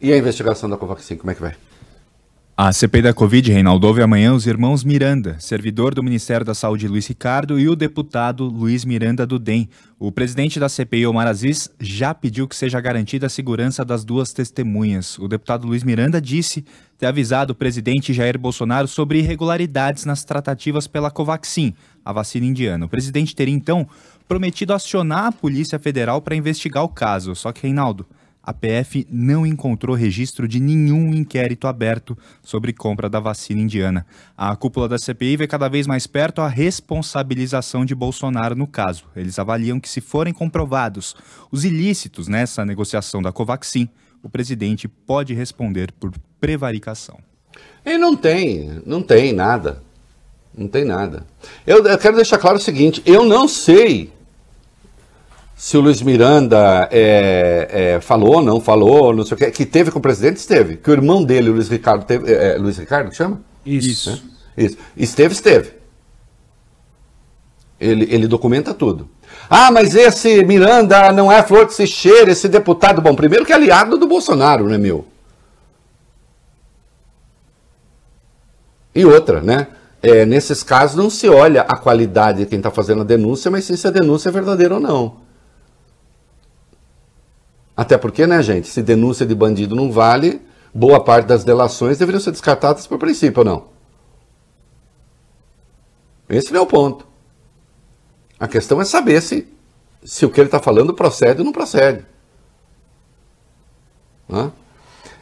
E a investigação da Covaxin, como é que vai? A CPI da Covid, Reinaldo, ouve amanhã os irmãos Miranda, servidor do Ministério da Saúde Luiz Ricardo e o deputado Luiz Miranda do DEM. O presidente da CPI, Omar Aziz, já pediu que seja garantida a segurança das duas testemunhas. O deputado Luiz Miranda disse ter avisado o presidente Jair Bolsonaro sobre irregularidades nas tratativas pela Covaxin, a vacina indiana. O presidente teria, então, prometido acionar a Polícia Federal para investigar o caso. Só que, Reinaldo, a PF não encontrou registro de nenhum inquérito aberto sobre compra da vacina indiana. A cúpula da CPI vê cada vez mais perto a responsabilização de Bolsonaro no caso. Eles avaliam que, se forem comprovados os ilícitos nessa negociação da Covaxin, o presidente pode responder por prevaricação. E não tem, não tem nada. Não tem nada. Eu, eu quero deixar claro o seguinte: eu não sei se o Luiz Miranda é, é, falou, não falou, não sei o que, que teve com o presidente, esteve. Que o irmão dele, o Luiz Ricardo, teve, é, é Luiz Ricardo que chama? Isso. É? Isso. Esteve, esteve. Ele, ele documenta tudo. Ah, mas esse Miranda não é flor que se cheira, esse deputado. Bom, primeiro que é aliado do Bolsonaro, né, meu? E outra, né? É, nesses casos não se olha a qualidade de quem está fazendo a denúncia, mas sim se a denúncia é verdadeira ou não. Até porque, né, gente, se denúncia de bandido não vale, boa parte das delações deveriam ser descartadas por princípio, não? Esse não é o ponto. A questão é saber se, se o que ele está falando procede ou não procede.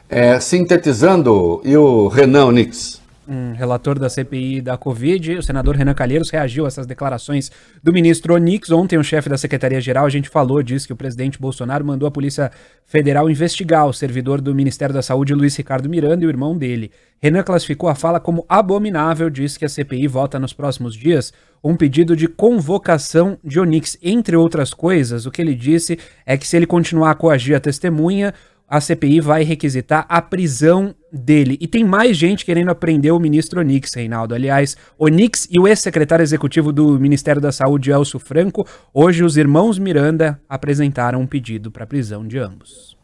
É, sintetizando, e o Renan Nix? um relator da CPI da Covid. O senador Renan Calheiros reagiu a essas declarações do ministro Onix. Ontem, o chefe da Secretaria-Geral, a gente falou, disse que o presidente Bolsonaro mandou a Polícia Federal investigar o servidor do Ministério da Saúde, Luiz Ricardo Miranda, e o irmão dele. Renan classificou a fala como abominável, disse que a CPI vota nos próximos dias um pedido de convocação de Onix. Entre outras coisas, o que ele disse é que se ele continuar a coagir a testemunha, a CPI vai requisitar a prisão dele. E tem mais gente querendo aprender o ministro Onix, Reinaldo. Aliás, Onix e o ex-secretário executivo do Ministério da Saúde, Elcio Franco, hoje os irmãos Miranda apresentaram um pedido para prisão de ambos.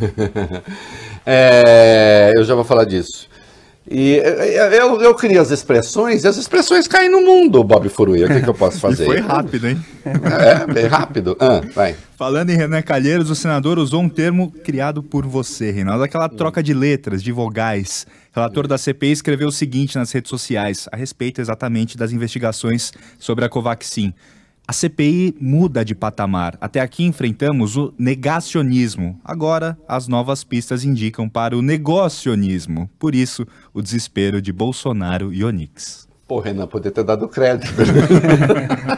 é, eu já vou falar disso. E eu, eu queria as expressões e as expressões caem no mundo, Bob Furuia. O que, que eu posso fazer? foi rápido, hein? é, bem rápido. Ah, vai. Falando em Renan Calheiros, o senador usou um termo criado por você, Reinaldo. Aquela troca de letras, de vogais. Relator da CPI escreveu o seguinte nas redes sociais, a respeito exatamente das investigações sobre a Covaxin. A CPI muda de patamar. Até aqui enfrentamos o negacionismo. Agora, as novas pistas indicam para o negocionismo. Por isso, o desespero de Bolsonaro e Onix. Pô, Renan, poder ter dado crédito.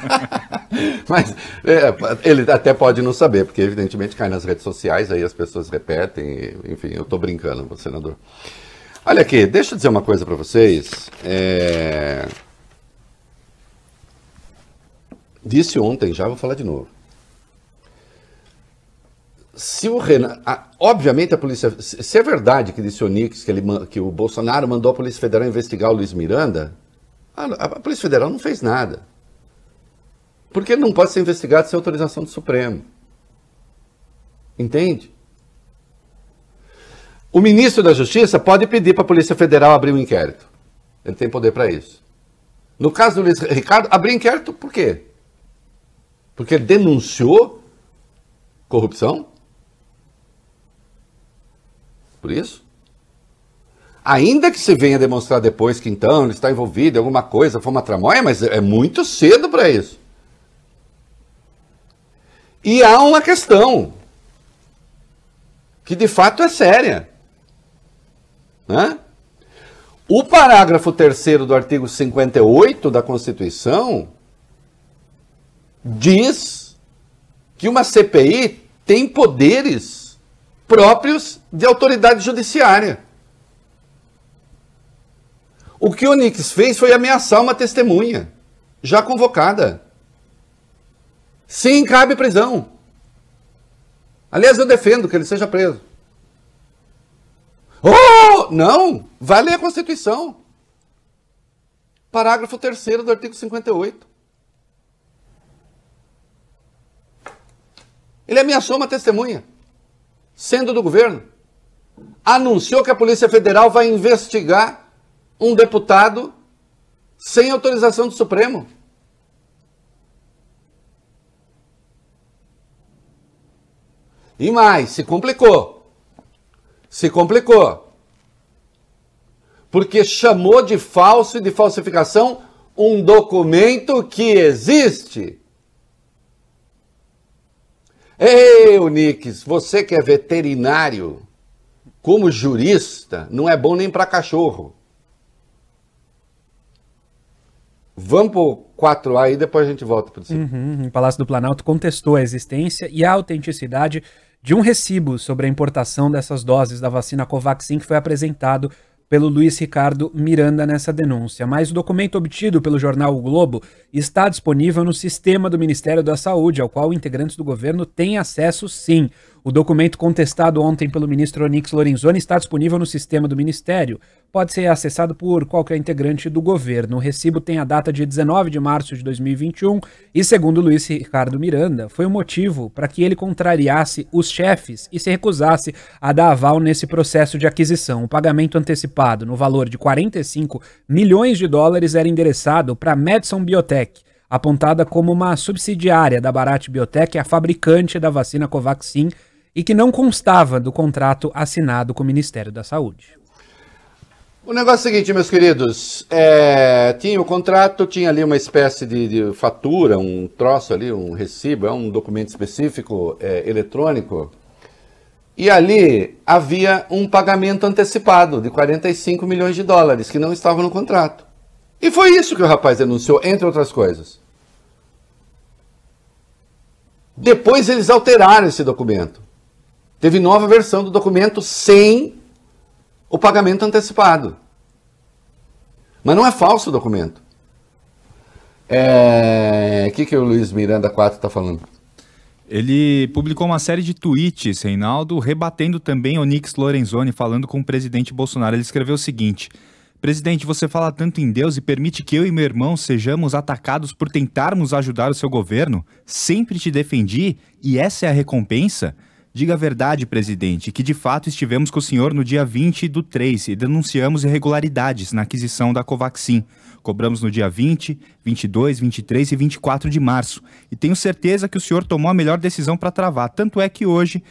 Mas é, ele até pode não saber, porque evidentemente cai nas redes sociais, aí as pessoas repetem. Enfim, eu estou brincando, senador. Olha aqui, deixa eu dizer uma coisa para vocês. É... Disse ontem, já vou falar de novo. Se o Renan. A, obviamente a polícia. Se é verdade que disse o Nix que, ele, que o Bolsonaro mandou a Polícia Federal investigar o Luiz Miranda, a, a Polícia Federal não fez nada. Porque ele não pode ser investigado sem autorização do Supremo. Entende? O ministro da Justiça pode pedir para a Polícia Federal abrir um inquérito. Ele tem poder para isso. No caso do Luiz Ricardo, abrir inquérito por quê? Porque denunciou corrupção? Por isso? Ainda que se venha demonstrar depois que então ele está envolvido em alguma coisa, foi uma tramóia, mas é muito cedo para isso. E há uma questão que de fato é séria. Né? O parágrafo 3 do artigo 58 da Constituição diz que uma CPI tem poderes próprios de autoridade judiciária. O que o Nix fez foi ameaçar uma testemunha, já convocada. Sim, cabe prisão. Aliás, eu defendo que ele seja preso. Oh! Não! Vai ler a Constituição. Parágrafo 3 do artigo 58. Ele ameaçou uma testemunha, sendo do governo. Anunciou que a Polícia Federal vai investigar um deputado sem autorização do Supremo. E mais, se complicou. Se complicou. Porque chamou de falso e de falsificação um documento que existe. Ei, Unix, você que é veterinário, como jurista, não é bom nem para cachorro. Vamos pro 4A e depois a gente volta para o uhum, O uhum. Palácio do Planalto contestou a existência e a autenticidade de um recibo sobre a importação dessas doses da vacina Covaxin que foi apresentado pelo Luiz Ricardo Miranda nessa denúncia, mas o documento obtido pelo jornal O Globo está disponível no sistema do Ministério da Saúde, ao qual integrantes do governo têm acesso sim. O documento contestado ontem pelo ministro Onix Lorenzoni está disponível no sistema do Ministério. Pode ser acessado por qualquer integrante do governo. O recibo tem a data de 19 de março de 2021 e, segundo Luiz Ricardo Miranda, foi o um motivo para que ele contrariasse os chefes e se recusasse a dar aval nesse processo de aquisição. O pagamento antecipado, no valor de 45 milhões de dólares, era endereçado para a Madison Biotech apontada como uma subsidiária da Bharat Biotech, a fabricante da vacina Covaxin, e que não constava do contrato assinado com o Ministério da Saúde. O negócio é o seguinte, meus queridos, é, tinha o contrato, tinha ali uma espécie de, de, fatura, um troço ali, um recibo, é um documento específico é, eletrônico. E ali havia um pagamento antecipado de 45 milhões de dólares que não estava no contrato. E foi isso que o rapaz denunciou, entre outras coisas. Depois eles alteraram esse documento. Teve nova versão do documento sem o pagamento antecipado. Mas não é falso o documento. É... O que, que o Luiz Miranda 4 está falando? Ele publicou uma série de tweets, Reinaldo, rebatendo também o Nix Lorenzoni falando com o presidente Bolsonaro. Ele escreveu o seguinte: Presidente, você fala tanto em Deus e permite que eu e meu irmão sejamos atacados por tentarmos ajudar o seu governo? Sempre te defendi e essa é a recompensa? Diga a verdade, presidente, que de fato estivemos com o senhor no dia 20 do 3 e denunciamos irregularidades na aquisição da Covaxin. Cobramos no dia 20, 22, 23 e 24 de março. E tenho certeza que o senhor tomou a melhor decisão para travar. Tanto é que hoje,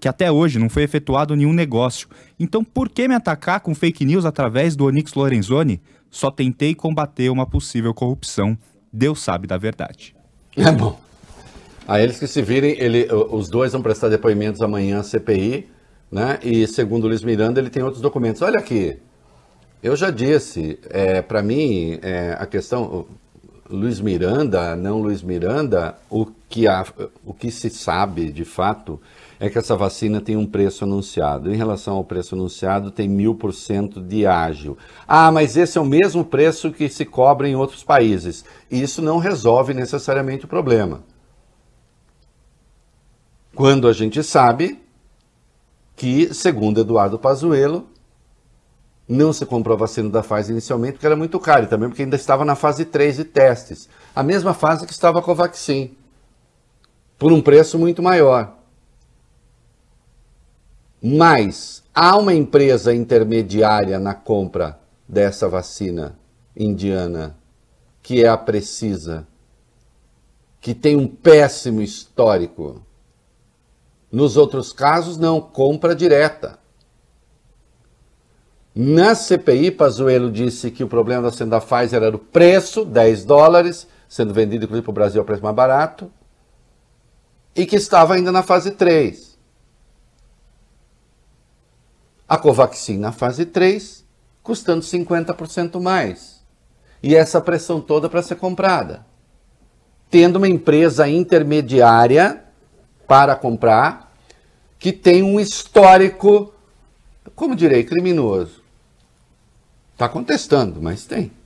que até hoje não foi efetuado nenhum negócio. Então por que me atacar com fake news através do Onix Lorenzoni? Só tentei combater uma possível corrupção. Deus sabe da verdade. É bom. A eles que se virem, ele, os dois vão prestar depoimentos amanhã à CPI, né? E segundo o Luiz Miranda, ele tem outros documentos. Olha aqui, eu já disse, é, para mim, é, a questão Luiz Miranda, não Luiz Miranda, o que, há, o que se sabe de fato é que essa vacina tem um preço anunciado. Em relação ao preço anunciado, tem mil por cento de ágil. Ah, mas esse é o mesmo preço que se cobra em outros países. E Isso não resolve necessariamente o problema. Quando a gente sabe que, segundo Eduardo Pazuello, não se comprou a vacina da fase inicialmente porque era muito cara, e também porque ainda estava na fase 3 de testes. A mesma fase que estava com a Covaxin, por um preço muito maior. Mas há uma empresa intermediária na compra dessa vacina indiana, que é a Precisa, que tem um péssimo histórico nos outros casos, não, compra direta. Na CPI, Pazuello disse que o problema da senda Pfizer era o preço, 10 dólares, sendo vendido inclusive para é o Brasil a preço mais barato, e que estava ainda na fase 3. A Covaxin na fase 3, custando 50% mais. E essa pressão toda para ser comprada. Tendo uma empresa intermediária para comprar que tem um histórico, como direi, criminoso. Está contestando, mas tem.